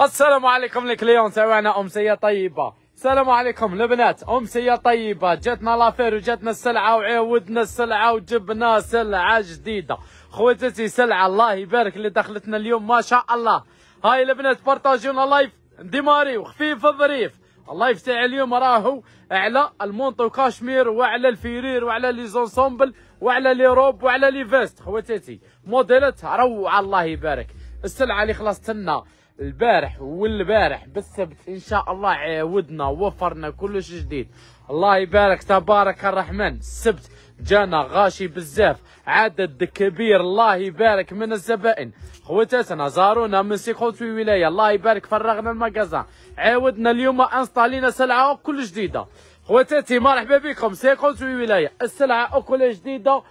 السلام عليكم الكليون سوينا امسيه طيبه السلام عليكم البنات امسيه طيبه جاتنا لافير وجاتنا السلعه وعاودنا السلعه وجبنا سلعه جديده خواتاتي سلعه الله يبارك اللي دخلتنا اليوم ما شاء الله هاي البنات بارطاجيونا لايف ديماري وخفيف ظريف اللايف تاع اليوم راهو على المونتو كاشمير وعلى الفيرير وعلى لي زونسومبل وعلى لي روب وعلى لي فيست خواتاتي موديلات روعه الله يبارك السلعه اللي خلصت لنا البارح والبارح بالسبت ان شاء الله عاودنا وفرنا كلش جديد الله يبارك تبارك الرحمن السبت جانا غاشي بزاف عدد كبير الله يبارك من الزبائن خواتاتنا زارونا من سيخوت في ولاية الله يبارك فرغنا المكازان عاودنا اليوم انستالينا سلعة كل جديدة خواتاتي مرحبا بكم سيخوت في ولاية السلعة كل جديدة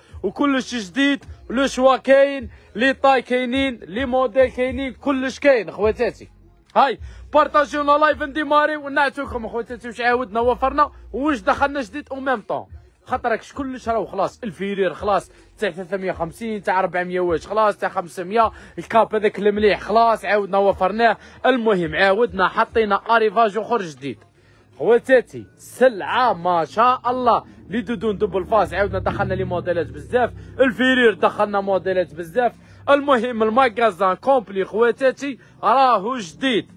شيء جديد لو شوا كاين لي طاي كاينين لي موديل كاينين كلش كاين خواتاتي هاي بارطاجيونا لايف نديماري ونعتوكم خواتاتي واش عاودنا وفرنا واش دخلنا جديد او ميم طون خاطرك كلش راهو خلاص الفيرير خلاص تاع 350 تاع 400 واش خلاص تاع 500 الكاب هذاك المليح خلاص عاودنا وفرناه المهم عاودنا حطينا اريفاج اخر جديد خواتاتي سلعه ما شاء الله لي دودون دوبل فاز عاودنا دخلنا لي موديلات بزاف الفيرير دخلنا موديلات بزاف المهم الماكازان كومبلي خواتاتي راهو جديد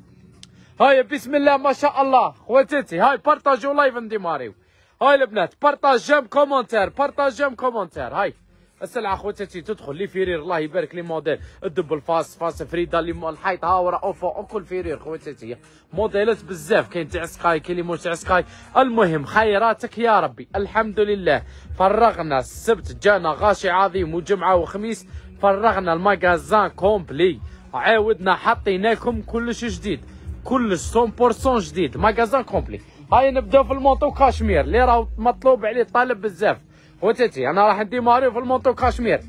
هاي بسم الله ما شاء الله خواتاتي هاي بارطاجيو لايف نديماريو هاي البنات بارطاجيو كومونتير بارطاجيو كومونتير هاي السلعه خوتاتي تدخل لي فيرير الله يبارك لي موديل الدبل فاس فاس فريدا لي الحيط هاورا اوفو كل فيرير خوتاتي موديلات بزاف كاين تاع سكاي كاين مو تاع سكاي المهم خيراتك يا ربي الحمد لله فرغنا السبت جانا غاشي عظيم وجمعه وخميس فرغنا الماغازان كومبلي عاودنا حطيناكم كلش جديد كلش 100% جديد ماغازان كومبلي هاي نبداو في الموطو كاشمير اللي راه مطلوب عليه طالب بزاف وتجي انا راح نديماري في المونتو كاشمير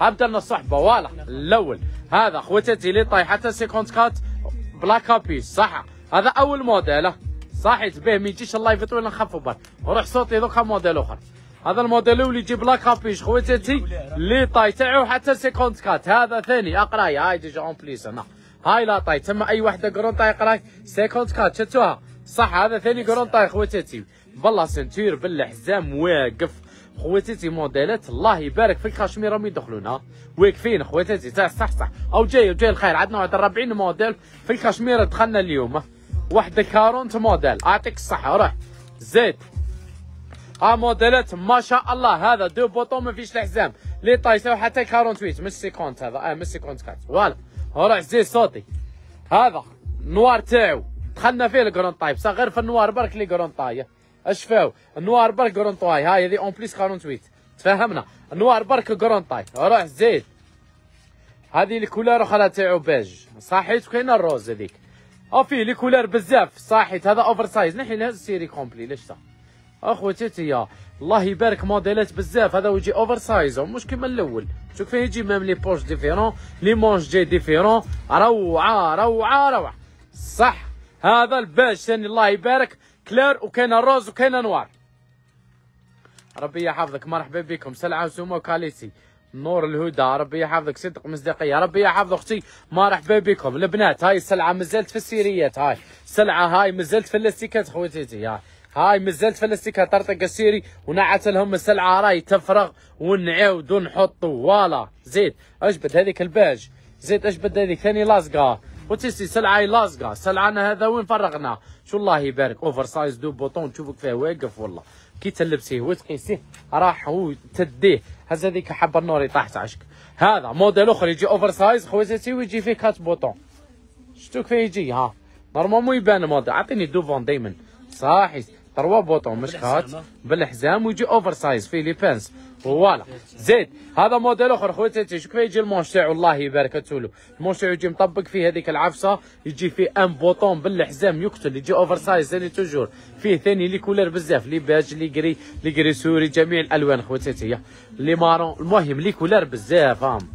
ابدا من الصحبه والله الاول هذا خوتتي اللي طايحه كات بلاك ابيس صح هذا اول موديل صحيت به ما يجيش اللايف طويل نخفف برك روح صوتي دوكا موديل اخر هذا الموديل اللي يجي بلاك ابيس خوتتي اللي طاي تاعو حتى سيكونت كات هذا ثاني اقراي هاي ديجا اون بليس هنا هاي لا طاي تما اي وحده كرون طاي سيكونت كات شتوها صح هذا ثاني كرون طاي خوتتي بلا سنتور بالحزام واقف خواتاتي موديلات الله يبارك فيك خاشمي راهم يدخلونا واقفين خواتاتي تاع صح صح او جاي جاي الخير عندنا واحد 40 موديل في الكاشمير دخلنا اليوم واحد 40 موديل اعطيك الصحه روح زيد ها آه، موديلات ما شاء الله هذا دو بوطون ما فيش الحزام لي طاي سوا حتى 48 مش سيكونت هذا اه مش كات فوالا روح زيد صوتي هذا نوار تاعو دخلنا فيه الكرون طايب صغير في النوار برك لي كرون طايب اشفاو النوار برك كرونطواي هاي هذه اون بليس 48 تفاهمنا النوار برك غرونطاي روح زيد هذه الكولار اخرى تاعو بيج صحيت كاينه الروز هذيك افي لي كولار بزاف صحيت هذا اوفر سايز نحي نهز السيري كومبلي ليش صح اخوتي تيا الله يبارك موديلات بزاف هذا ويجي اوفر سايز مش كيما الاول شوف فيه يجي ميم لي بوش ديفيرون لي مونج جي ديفيرون روعه روعه روعه صح هذا الباج ثاني الله يبارك كلير وكاين الروز وكاين نوار ربي يحفظك مرحبا بكم سلعه وسومه وكاليسي نور الهدى ربي يحفظك صدق مصداقيه ربي يحفظ اختي مرحبا بكم البنات هاي السلعه مازالت في السيريات هاي السلعه هاي مازالت في الاستيكات خواتاتي هاي هاي مازالت في الاستيكات طرطق السيري ونعت لهم السلعه راي تفرغ ونعاودو نحطو فوالا زيد اجبد هذيك الباج زيد اجبد هذيك ثاني لاصقه وتسي سلعه لاصقه سلعنا هذا وين فرغنا شو الله يبارك اوفر سايز دو بوطون تشوفك فيه واقف والله كي تلبسيه وتقيسيه راح هو تديه هز هذيك حبه النور طاحت عشك هذا موديل اخر يجي اوفر سايز خويزتي ويجي فيه كات بوطون شتو كيف يجي ها نورمالمون يبان الموديل اعطيني دوفون دايما صاحي تروا بوطون مش خات بالحزام ويجي اوفر سايز فيه لي بانس فوالا زيد هذا موديل اخر خويا شوف يجي المونش تاعو الله يبارك تولو المونش تاعو يجي مطبق فيه هذيك العفسه يجي فيه ان بوطون بالحزام يقتل يجي اوفر سايز ثاني توجور فيه ثاني لي كولر بزاف لي باج لي كري لي كري سوري جميع الالوان خويا لي مارون المهم لي كولر بزاف فاهم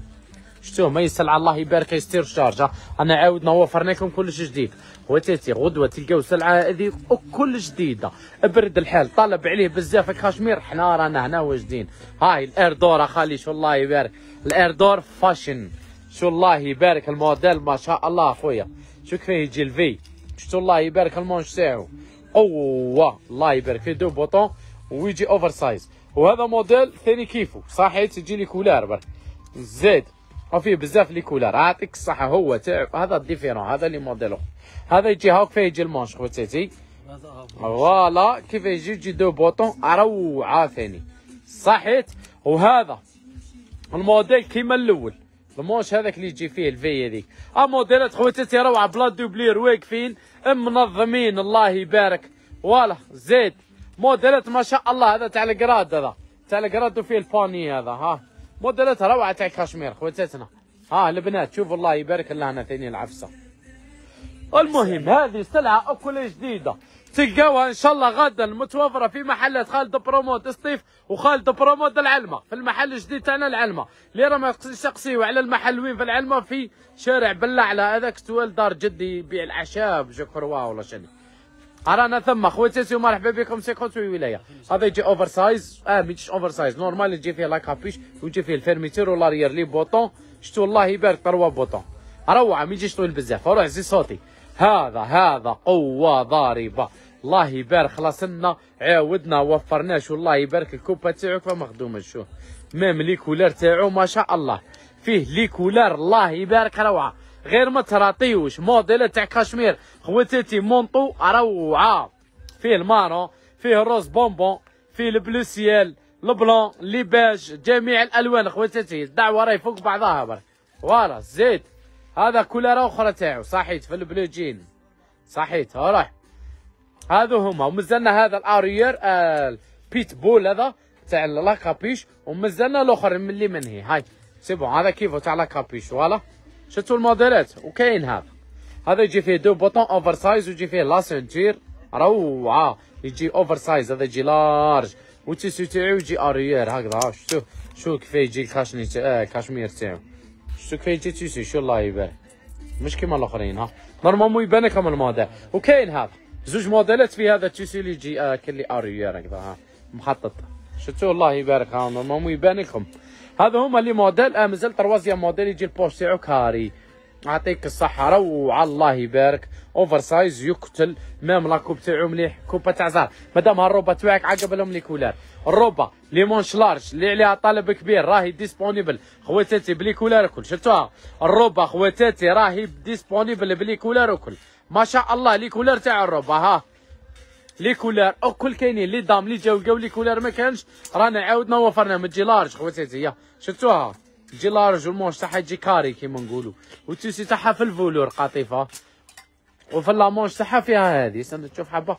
شتو ما يسلع الله يبارك يستير الشارجه انا عاود نوفر لكم كلش جديد وتاتي غدوه تلقاو السلعه هذه وكل جديده برد الحال طلب عليه بزاف الكشمير حنا رانا هنا واجدين هاي الاردور شو الله يبارك الاردور فاشن شو الله يبارك الموديل ما شاء الله اخويا شو كيف يجي الفي شو الله يبارك المونش تاعو قوه الله يبارك فيه دو بوطون ويجي اوفر سايز وهذا موديل ثاني كيفو صحيح تجي لي كولار برك زيد وفيه بزاف لي كولار عاطيك الصحه هو تاع هذا ديفيرون هذا لي موديل هذا يجي هاك فيه يجي المونش خوتاتي فوالا كيف يجي يجي دو بوطون روعه ثاني صحيت وهذا الموديل كيما الاول المونش هذاك اللي يجي فيه الفي هذيك الموديلات أه، خواتاتي روعه بلا دوبلير واقفين منظمين الله يبارك فوالا زيد موديلات ما شاء الله هذا تاع الكراد هذا تاع الكراد وفيه الباني هذا ها موديلات روعه تاع كشمير خوتتنا ها البنات شوفوا الله يبارك لنا ثاني العفسه المهم هذه سلعه اكل جديده تلقاوها ان شاء الله غدا متوفره في محلات خالد برومود سطيف وخالد برومود العلمه في المحل الجديد تاعنا العلمه اللي راه ما يسقسيو على المحل وين في العلمه في شارع بلعلة هذاك سوال دار جدي يبيع الاعشاب جو كروا ولا شنو رانا ثم خواتي سي مرحبا بكم سي كونسوي ولايه هذا يجي اوفر سايز اه ميتش اوفر سايز نورمال يجي فيه لا كابيش ويجي فيه الفيرميتير والاريير لي بوطون شتو الله يبارك تروا بوطون روعه ما يجيش طويل بزاف روح زي صوتي هذا هذا قوه ضاربه الله يبارك خلصنا عاودنا وفرناش والله يبارك الكوبا تاعو مخدومه شو شوف لي ليكولار تاعو ما شاء الله فيه ليكولار الله يبارك روعه غير ما تراطيوش موديل تاع كاشمير خواتاتي مونطو روعه فيه المارون فيه الروز بونبون فيه البلو سيال البلون لي بيج جميع الالوان خواتاتي الدعوه راهي فوق بعضها برك فوالا زيد هذا كوليرا اخرى تاعو صحيت في البلو جين صحيت ها راح هذو هما ومازلنا هذا الاريير البيت آه، بول هذا تاع لاكابيش ومازلنا الاخر من اللي منهي هاي سي بون هذا كيفو تاع لاكابيش فوالا شفتوا الموديلات وكاين هذا هذا يجي فيه دو بوطون اوفر سايز ويجي فيه لا سنتير روعه يجي اوفر سايز هذا يجي لارج والتيسو تاعو يجي اريير هكذا شفتوا شو كيف يجي الكاشني تاع الكاشمير تاعو شفتوا كيف يجي تيسو شو الله يبارك مش كيما الاخرين ها نورمالمون يبان لكم الموديل وكاين هذا زوج موديلات في هذا التيسو اللي يجي كلي اريير هكذا ها مخطط شفتوا الله يبارك ها نورمالمون يبان لكم هذا هما لي موديل اه مازال تروازيام موديل يجي البوش تاعو كاري يعطيك الصحة وعلى الله يبارك اوفر سايز يقتل ميم لاكوب تاعو مليح كوبا تاع زهر مادام الروبا تاعك عقب لهم لي كولار الروبا لي مونش لارج اللي عليها طلب كبير راهي ديسبونيبل خواتاتي بلي كولار وكل شفتوها الروبا خواتاتي راهي ديسبونيبل بلي كولار وكل ما شاء الله لي كولار تاع الروبا ها لي كولار كل كاينين لي دام لي جاو لقاو لي كولار ما كانش رانا عاودنا وفرنا من تجي لارج خواتي هي شفتوها تجي لارج والمونش تاعها تجي كاري كيما نقولوا والتوسي تاعها في الفولور قطيفه وفي لامونش تاعها فيها هذه استنى تشوف حبه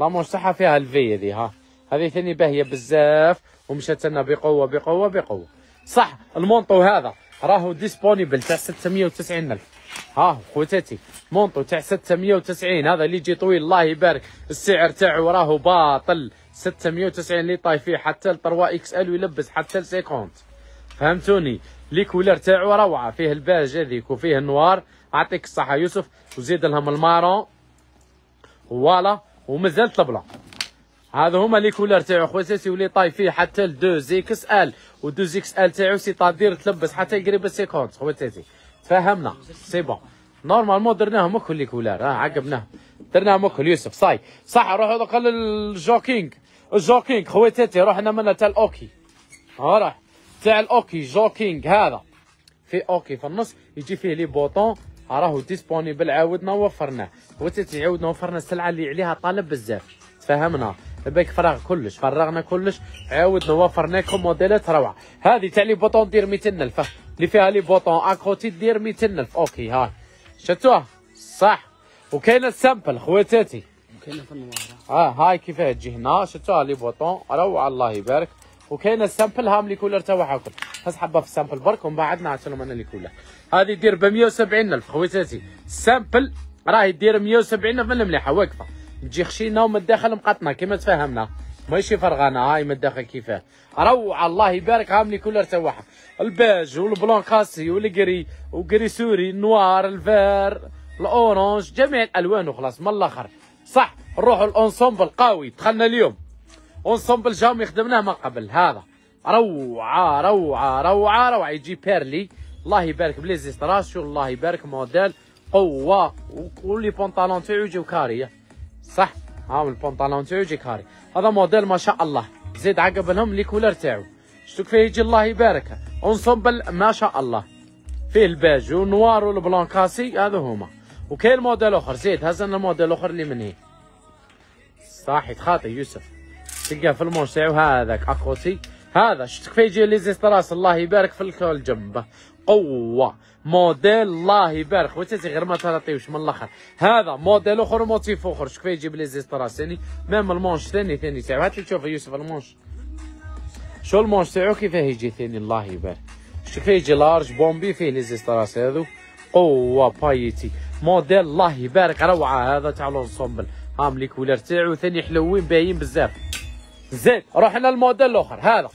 لامونش تاعها فيها الفي هذه ها هذه ثاني باهيه بزاف ومشات لنا بقوه بقوه بقوه صح المونطو هذا راهو ديسبونيبل تاع 690 الف ها خوتتي مونطو تاع 690 هذا اللي يجي طويل الله يبارك السعر تاعه راه باطل 690 اللي طاي فيه حتى ل 3 اكس ال ويلبس حتى ل 50 فهمتوني لي كولر تاعو روعه فيه الباج هذيك وفيه النوار اعطيك الصحه يوسف وزيد لهم المارون فوالا ومازال طبله هذا هما لي كولر تاعو خوتاتي ولي طاي فيه حتى ل 2 اكس ال و 2 اكس ال تاعو سي تادير تلبس حتى قريب 50 خوتاتي تفهمنا سي بون نورمالمون درناها مكل لي كولار ها عقبناها درناها مكل يوسف صاي صح روحوا دوكا للجوكينج الجوكينج خويتاتي روحنا منا تاع الاوكي ها راح تاع الاوكي جوكينج هذا في اوكي في النص يجي فيه لي بوطون راهو ديسبونيبل عاودنا وفرناه خويتاتي عاودنا وفرنا السلعه اللي عليها طالب بزاف تفهمنا بيك فراغ كلش فرغنا كلش عاودنا وفرنا لكم موديلات روعه هذه تاع لي بوطون دير 200000 اللي فيها لي بوطون اكروتي دير 200000 اوكي هاي شتوها صح وكاينه السامبل خواتاتي وكاينه في النوار اه هاي كيفاه تجي هنا شتوها لي بوطون روعه الله يبارك وكاينه السامبل هام لي كولر تاعها كل بس حبه في السامبل برك ومن بعد نعطيهم انا لي كولر هذه دير ب 170000 خواتاتي السامبل راهي دير 170000 من المليحه واقفه تجي خشينا ومن الداخل مقطنه كما تفهمنا ماشي فرغانه هاي من الداخل كيفاه روعه الله يبارك هاملي كل تاعها الباج والبلون كاسي والقري وقري سوري النوار الفار الاورانج جميع الالوان وخلاص من الاخر صح نروحوا الانسومبل قوي دخلنا اليوم انسومبل جام خدمناه من قبل هذا روعه روعه روعه روعه يجي بيرلي الله يبارك بليزي والله الله يبارك موديل قوه ولي بونطالون تاعو يجيو كاريه صح ها البنطلون تاعو يجيك هاري هذا موديل ما شاء الله زيد عقب لهم كولر تاعو شتوك فيه يجي الله يبارك اونسومبل ما شاء الله فيه الباج والنوار والبلون كاسي هذو هما وكاين موديل اخر زيد هذا موديل اخر اللي من هي صاحي تخاطي يوسف تلقاه في المونش تاعو هذاك اخوتي هذا شتوك فيه يجي ليزيستراس الله يبارك في الجنبه قوه موديل الله يبارك خويا غير ما تراطيوش من الاخر هذا موديل اخر وموتيف اخر شكون يجيب لي زيستراس ثاني ميم المونش ثاني ثاني تاعو هات لي تشوف يوسف المونش شو المونش تاعو كيفاه يجي ثاني الله يبارك شوف يجي لارج بومبي فيه لي زيستراس هذو قوه بايتي موديل الله يبارك روعه هذا تاع لونسومبل هام لي كولر تاعو ثاني حلوين باين بزاف زيد روحنا الموديل الاخر هذا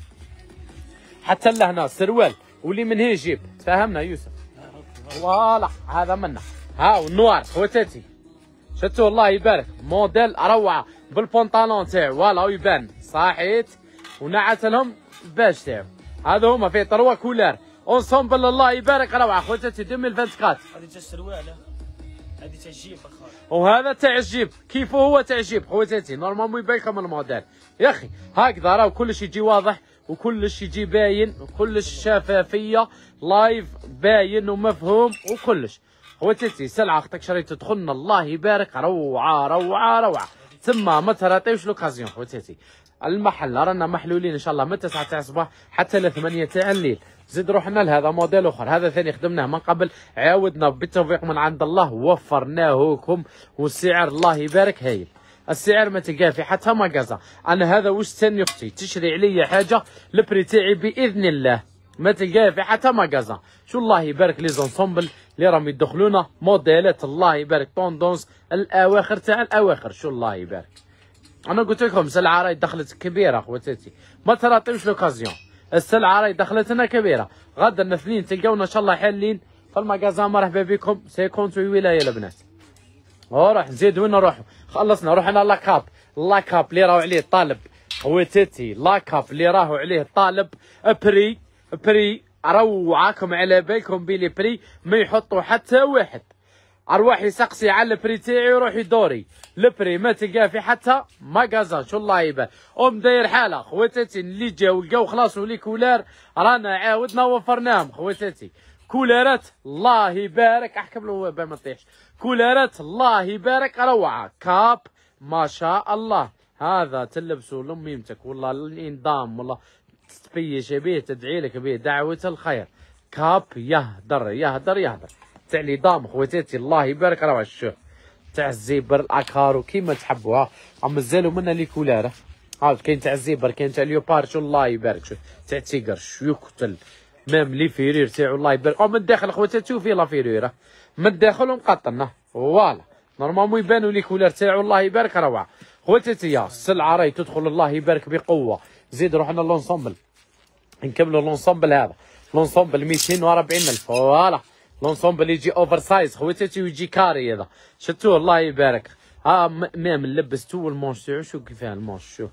حتى لهنا سروال واللي من هي جيب تفهمنا يوسف فوالا هذا منه ها والنوار خوتاتي شفتوا الله يبارك موديل روعه بالبونطالون تاعو فوالا يبان صحيت ونعت لهم باش تاعو هذا هما فيه تروا كولار اونسومبل الله يبارك روعه خوتاتي 2024 هذه تاع السروال هذه تاع الجيب وهذا تاع الجيب كيف هو تاع الجيب خوتاتي نورمالمون يبان لكم الموديل يا اخي هكذا راهو كلش يجي واضح وكلش يجي باين وكلش شفافيه لايف باين ومفهوم وكلش هو سلعه اختك شريت تدخلنا الله يبارك روعه روعه روعه تما ما تراطيوش لوكازيون هو المحل رانا محلولين ان شاء الله من 9 تاع الصباح حتى ل 8 تاع الليل زيد روحنا لهذا موديل اخر هذا ثاني خدمناه من قبل عاودنا بالتوفيق من عند الله وفرناهوكم والسعر الله يبارك هايل السعر ما تلقاه في حتى قزا انا هذا واش تاني اختي تشري عليا حاجه لبري تاعي باذن الله ما تلقاه في حتى قزا شو الله يبارك لي زونسومبل اللي راهم يدخلونا موديلات الله يبارك طوندونس الاواخر تاع الاواخر شو الله يبارك انا قلت لكم السلعه راهي دخلت كبيره خواتاتي ما تراطيوش لوكازيون السلعه راهي دخلتنا كبيره غدا الاثنين تلقاونا ان شاء الله حالين في المغازا مرحبا بكم سيكون في ولايه البنات اه روح نزيد وين نروحو خلصنا روحنا لاكاب لاكاب اللي راهو عليه الطالب خويتاتي لاكاب اللي راهو عليه الطالب بري بري روعاكم على بالكم بلي بري ما يحطوا حتى واحد ارواح يسقسي على البري تاعي يروح يدوري البري ما تلقاه في حتى ماغازان شو اللايبه ام داير حاله خواتاتي اللي جا ولقاو خلاص ولي كولار رانا عاودنا وفرناهم خواتاتي كولارات الله يبارك احكم له ما تطيحش كولارات الله يبارك روعة كاب ما شاء الله هذا تلبسه لميمتك والله الانضام والله تتبيش به تدعي لك به دعوة الخير كاب يهدر يهدر يهدر تاع النظام خواتاتي الله يبارك روعة الشو تاع الزيبر الاكارو كيما تحبوها مازالوا منها لي كولاره عرفت كاين تاع الزيبر كاين تاع اليوبار الله يبارك شوف تاع تيكر شو يقتل مام لي فيرير تاعو الله يبارك ومن الداخل خواتاتي وفي لا فيريره من الداخل ومقطن فوالا نورمالمون يبانوا لي ولا تاعو الله يبارك روعه خواتاتي السلعه راهي تدخل الله يبارك بقوه زيد روحنا لونسومبل نكملوا لونسومبل هذا لونسومبل 240 الف فوالا لونسومبل يجي اوفر سايز خواتاتي ويجي كاري هذا شتوه الله يبارك ها مام اللبس تو المونش تاعو شوف كيفاه المونش شوف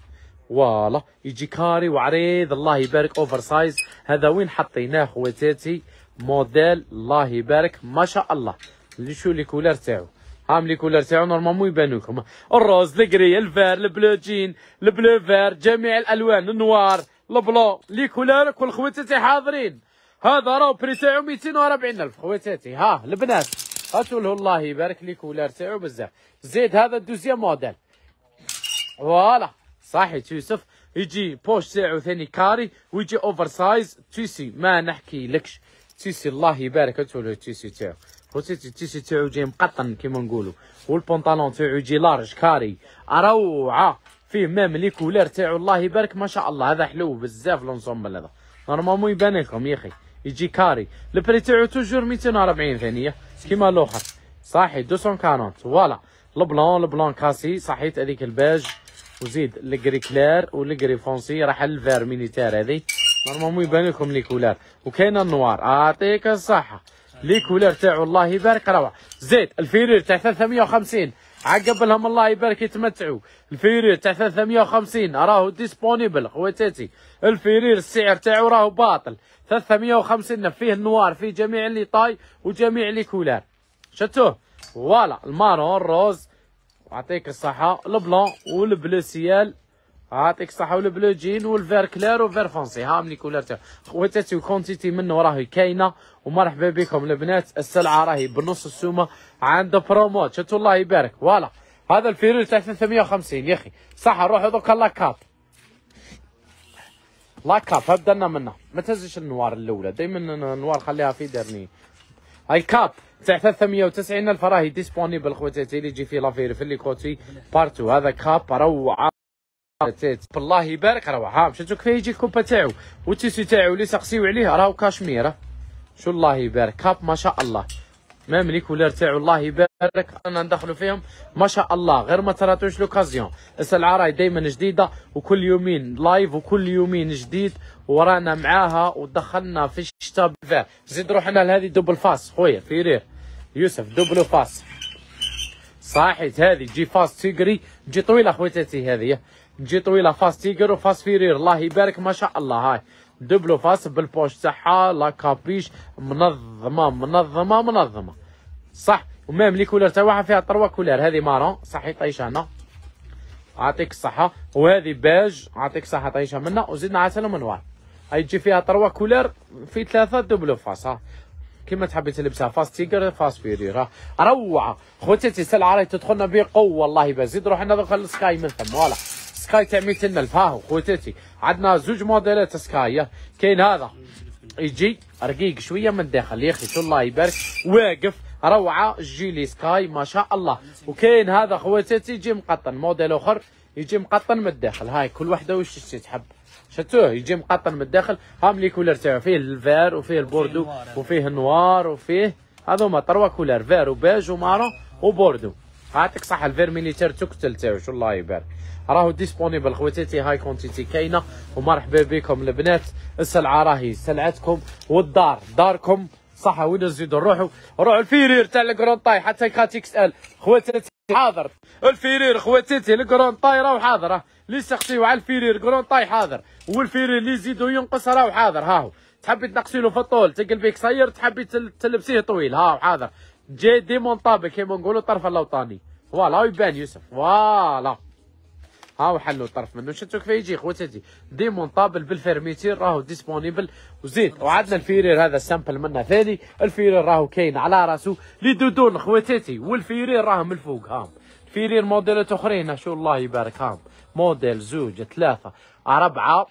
فوالا يجي كاري وعريض الله يبارك اوفر سايز هذا وين حطيناه خواتاتي موديل الله يبارك ما شاء الله اللي شو لي كولر تاعو هام لي كولر تاعو نورمالمون يبانو لكم الروز الكري الفير البلو جين البلو فير جميع الالوان النوار البلو لي كولر كل خواتاتي حاضرين هذا راه بري تاعو 240 الف خواتاتي ها البنات هاتوا له الله يبارك لي كولر تاعو بزاف زيد هذا الدوزيام موديل فوالا صحي يوسف يجي بوش تاعو ثاني كاري ويجي اوفر سايز تيسي ما نحكي لكش التيسي الله يبارك له التيسي تاعو خوتي التيسي تاعو جاي مقطن كيما نقولوا والبونطالون تاعو يجي لارج كاري روعه فيه مام لي كولار تاعو الله يبارك ما شاء الله هذا حلو بزاف لونسومبل هذا نورمالمون يبان لكم يا اخي يجي كاري البري تاعو توجور 240 ثانيه كيما الاخر صحيح 240 فوالا البلون البلون كاسي صحيت هذيك الباج وزيد لكري كلير ولكري فونسي راح الفير ميليتير هذه نورمالمون يبان لكم لي كولار وكاين النوار اعطيك الصحه لي كولار تاعو الله يبارك روعه زيد الفيرير تاع 350 عقب لهم الله يبارك يتمتعوا الفيرير تاع 350 راهو ديسبونيبل خواتاتي الفيرير السعر تاعو راهو باطل 350 فيه النوار فيه جميع لي طاي وجميع لي كولار شفتوه فوالا المارون الروز يعطيك الصحه البلون والبلو سيال يعطيك الصحة ولا بلو جين والفير كلير وفير فونسي ها ملي كولر خواتاتي وكونتيتي منه راهي كاينة ومرحبا بكم البنات السلعة راهي بنص السومة عند برومو شتو الله يبارك فوالا هذا الفيرو 350 يا اخي صح روحوا دوكا لاكاب لاكاب بدلنا منه ما تهزش النوار الاولى دائما النوار خليها في درني هاي كاب تاع 390 الف راهي ديسبونيبل خواتاتي اللي يجي فيه لافير في اللي كوتي بارتو هذا كاب روعه بالله يبارك راه ها شفتو كيف يجي الكوبا تاعو والتيسو تاعو اللي سقسيو عليه راهو كاشميره شو الله يبارك كاب ما شاء الله مام لي كولار تاعو الله يبارك انا ندخلوا فيهم ما شاء الله غير ما تراتوش لوكازيون السلعه راهي دائما جديده وكل يومين لايف وكل يومين جديد ورانا معاها ودخلنا في الشتاء زيد روحنا لهذه دوبل فاس خويا فيرير يوسف دوبل فاس صاحت هذه تجي فاس تيجري تجي طويله خويتاتي هذه تجي طويله فاس تيجر وفاس فيرير الله يبارك ما شاء الله هاي دبلو فاس بالبوش تاعها لا كابريش منظمه منظمه منظمه صح ومام لي كولر تاعها فيها تروا كولر هذه مارون صحي طيشه هنا يعطيك الصحة وهذه بيج يعطيك الصحة طيشة منا وزدنا عسل ومنوال هاي تجي فيها تروا كولر في ثلاثة دبلو فاس ها كيما تحبي تلبسها فاس تيجر فاس فيرير روعة خوتي السلعة راهي تدخلنا بقوة والله بزيد روحنا دخل السكاي من ثم فوالا سكاي تعميت لنا الفاهو خوتتي عندنا زوج موديلات سكاي كاين هذا يجي رقيق شويه من الداخل يا اخي الله يبارك واقف روعه جيلي سكاي ما شاء الله وكاين هذا خواتاتي يجي مقطن موديل اخر يجي مقطن من الداخل هاي كل وحده وش تحب شتوه يجي مقطن من الداخل هام لي كولر تاعو فيه الفير وفيه البوردو وفيه النوار وفيه هذو ما تروا كولر فير وبيج ومارون وبوردو هاتك صح الفير ميليتير تقتل تاعو الله يبارك راهو ديسبونيبل خواتاتي هاي كونتيتي كاينه ومرحبا بكم البنات السلعه راهي سلعتكم والدار داركم صح وين نزيدو نروحو روحو الفيرير تاع الكرونطاي حتى كات اكس ال خواتاتي حاضر الفيرير خواتاتي الكرونطاي راهو حاضر راه لي سقسيو على الفيرير كرونطاي حاضر والفيرير اللي يزيدو ينقص راهو حاضر هاهو تحبي تنقصي له في الطول تقلبي قصير تحبي تلبسيه طويل هاو حاضر جي ديمونطابل كيما نقولو طرف اللوطاني فوالا يبان يوسف فوالا هاو حلو الطرف منه شفتو كيف يجي خواتاتي ديمونطابل بالفيرميتير راهو ديسبونيبل وزيد وعندنا الفيرير هذا سامبل منه ثاني الفيرير راهو كاين على راسو لي دودون خواتاتي والفيرير راهم الفوق هام فيرير موديلات اخرين شو الله يبارك هام موديل زوج ثلاثه اربعه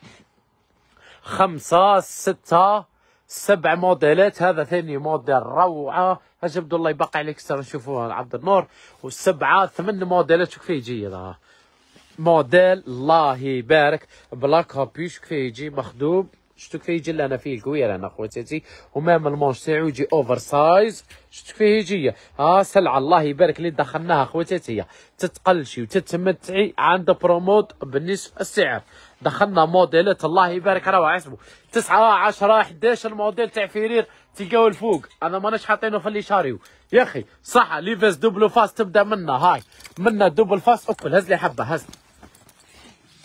خمسه سته سبع موديلات هذا ثاني موديل روعه هاش عبد الله يبقى عليك نشوفوها عبد النور والسبعه ثمان موديلات شوف كيف يجي هذا موديل الله يبارك بلا كابيش كيف يجي مخدوم شتو كيف يجي لنا فيه الكوير انا تي ومام المونش تاعو يجي اوفر سايز شتو كيف يجي ها آه، سلعه الله يبارك اللي دخلناها تي تتقلشي وتتمتعي عند برومود بنصف السعر دخلنا موديلات الله يبارك روعة عسبو 9 10 11 الموديل تاع فيرير تلقاو الفوق انا مانيش حاطينه في اللي شاريو يا اخي صح ليفيز دوبل فاس تبدا منا هاي منا دوبل فاس اكل هز لي حبه هز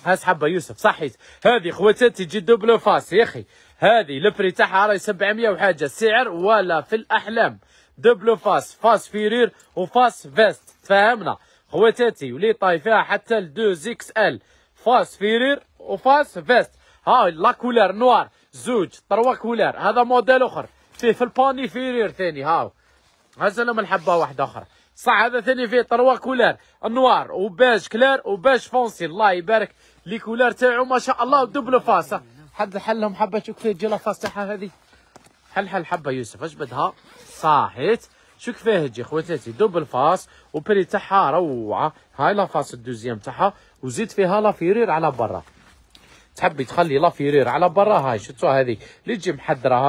حبه يوسف صحيت هذه خواتاتي تجي دوبلو فاس يا اخي هذه لبري تاعها راهي 700 وحاجه السعر ولا في الاحلام دوبلو فاس فاس فيرير وفاس فيست تفاهمنا خواتاتي ولي طاي فيها حتى ل 2 اكس ال فاس فيرير وفاس فيست ها لا كولار نوار زوج تروا كولار هذا موديل اخر فيه في الباني فيرير ثاني هاو هزلهم الحبه واحده اخرى صح هذا ثاني فيه تروا كولار نوار وباج كلار وباج فونسي الله يبارك لي كولار تاعو ما شاء الله دوبل فاس حد حلهم حبه شوف كيف تجي لافاس تاعها هذه حل حل حبه يوسف اش بدها صاحت شو كفاه تجي خواتاتي دوبل فاس وبري تاعها روعه هاي لافاس الدوزيام تاعها وزيد فيها لافيرير على برا تحبي تخلي لافيرير على برا هاي شفتوا هذه اللي تجي محدره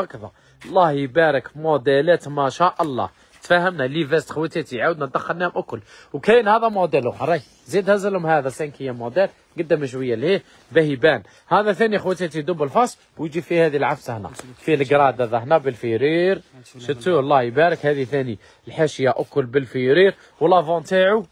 هكذا الله يبارك موديلات ما شاء الله تفاهمنا لي فيست خوتاتي عاودنا دخلناهم اكل وكاين هذا موديل اخر زيد هز لهم هذا سانكيام موديل قدام شويه لهيه باه يبان هذا ثاني خوتاتي دوبل فاس ويجي فيه هذه العفسه هنا في الكراد هذا هنا بالفيرير شفتوه الله يبارك هذه ثاني الحاشيه اكل بالفيرير ولافون تاعو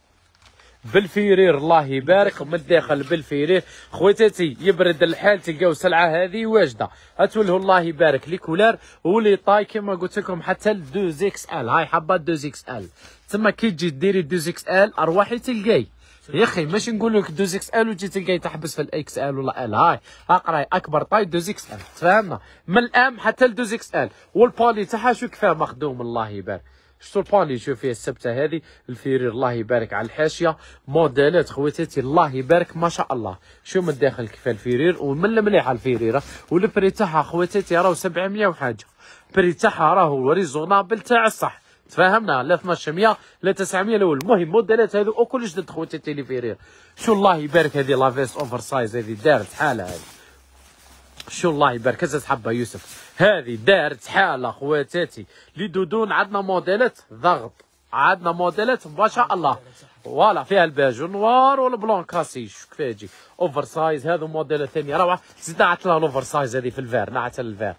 بالفيرير الله يبارك من الداخل بالفيرير خواتاتي يبرد الحال تلقاو السلعه هذه واجده اتوله الله يبارك لي كولار ولي طاي كما قلت لكم حتى ل 2 اكس ال هاي حبه 2 اكس ال تما كي تجي ديري 2 اكس ال ارواحي تلقاي يا اخي ماشي نقول لك 2 اكس ال وتجي تلقاي تحبس في الاكس ال ولا ال هاي اقراي اكبر طاي 2 اكس ال تفهمنا من الام حتى ل 2 اكس ال والبولي تاعها شو كفاه مخدوم الله يبارك شتو البوان اللي تشوف فيه السبته هذه الفيرير الله يبارك على الحاشيه موديلات خواتاتي الله يبارك ما شاء الله شو من الداخل كيف الفيرير ومن المليحه الفيريره والبري تاعها خواتاتي راهو 700 وحاجه بري تاعها راهو ريزونابل تاع الصح تفاهمنا لا 1200 لا 900 الاول المهم موديلات هذو وكل جدد خواتاتي اللي فيرير شو الله يبارك هذه لافيس اوفر سايز هذه دارت حالها هذه شو الله يبارك حبه يوسف هذه دارت حاله خواتاتي لدودون عندنا موديلات ضغط عندنا موديلات ما شاء الله فوالا فيها الباجو نوار والبلون كاسي شو كيفاه يجي اوفر سايز هذا موديل ثاني روعه زدنا عطلها الاوفر سايز هذه في الفير نعت الفير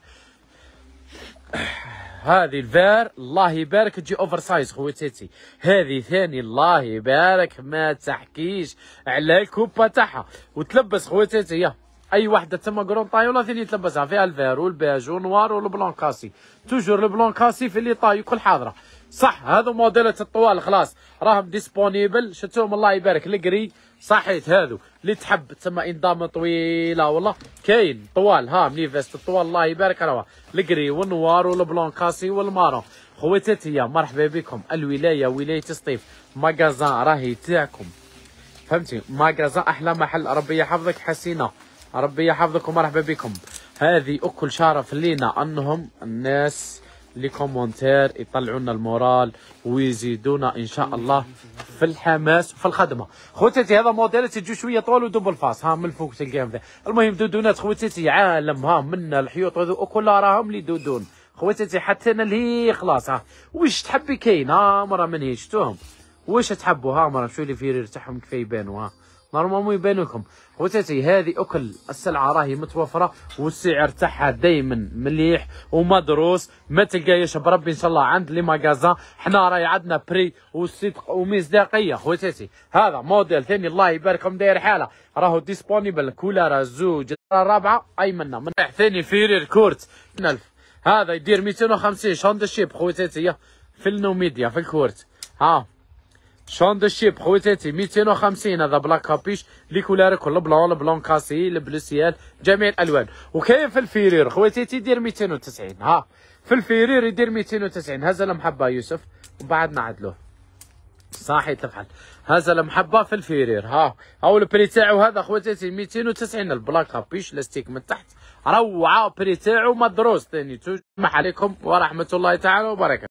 هذه الفير الله يبارك تجي اوفر سايز خواتاتي هذه ثاني الله يبارك ما تحكيش على الكوبا تاعها وتلبس خواتاتي اي وحده تسمى كرون طاي ولا اللي تلبسها فيها الفير والبيج والنوار والبلون كاسي توجور البلون كاسي في اللي طاي كل حاضره صح هذو موديلات الطوال خلاص راهم ديسبونيبل شتوهم الله يبارك القري صحيت هذو اللي تحب تسمى انضام طويله والله كاين طوال ها ملي فيست الطوال الله يبارك راهو القري والنوار والبلون كاسي والمارون خواتاتي مرحبا بكم الولايه ولايه سطيف ماغازان راهي تاعكم فهمتي ماغازان احلى محل ربي يحفظك حسينه ربي يحفظكم ومرحبا بكم هذه اكل شرف لينا انهم الناس لي كومونتير يطلعوا لنا المورال ويزيدونا ان شاء الله في الحماس وفي الخدمه خوتاتي هذا موديل تجي شويه طول ودبل فاس ها من الفوق تلقاهم المهم دودونات خوتاتي عالم ها من الحيوط هذو كلها راهم لي دودون خوتاتي حتى انا اللي خلاص ها واش تحبي كاين ها مرة من هي شفتوهم واش تحبوا ها مرة شو اللي في تاعهم كيف يبانوا ها نورمالمون يبان لكم خوتاتي هذه اكل السلعه راهي متوفره والسعر تاعها دائما مليح ومدروس ما تلقايش بربي ان شاء الله عند لي ماغازان حنا راهي عندنا بري وصدق ومصداقيه خوتاتي هذا موديل ثاني الله يبارك لكم داير حاله راهو ديسبونيبل كولر زوج الرابعه ايمن من ثاني فيرير كورت هذا يدير 250 شيب خوتاتي في النوميديا في الكورت ها شون شيب الشيب ميتين 250 هذا بلا كابيش لي كولار كل بلون بلون كاسي البلوسيال جميع الالوان وكاين في الفيرير خواتاتي يدير 290 ها في الفيرير يدير 290 هذا المحبه يوسف ومن بعد نعدلوه صاحي تفعل هذا المحبه في الفيرير ها او البري تاعو هذا خواتاتي 290 البلاك هابيش لاستيك من تحت روعه بري تاعو مدروس ثاني تجمع عليكم ورحمه الله تعالى وبركاته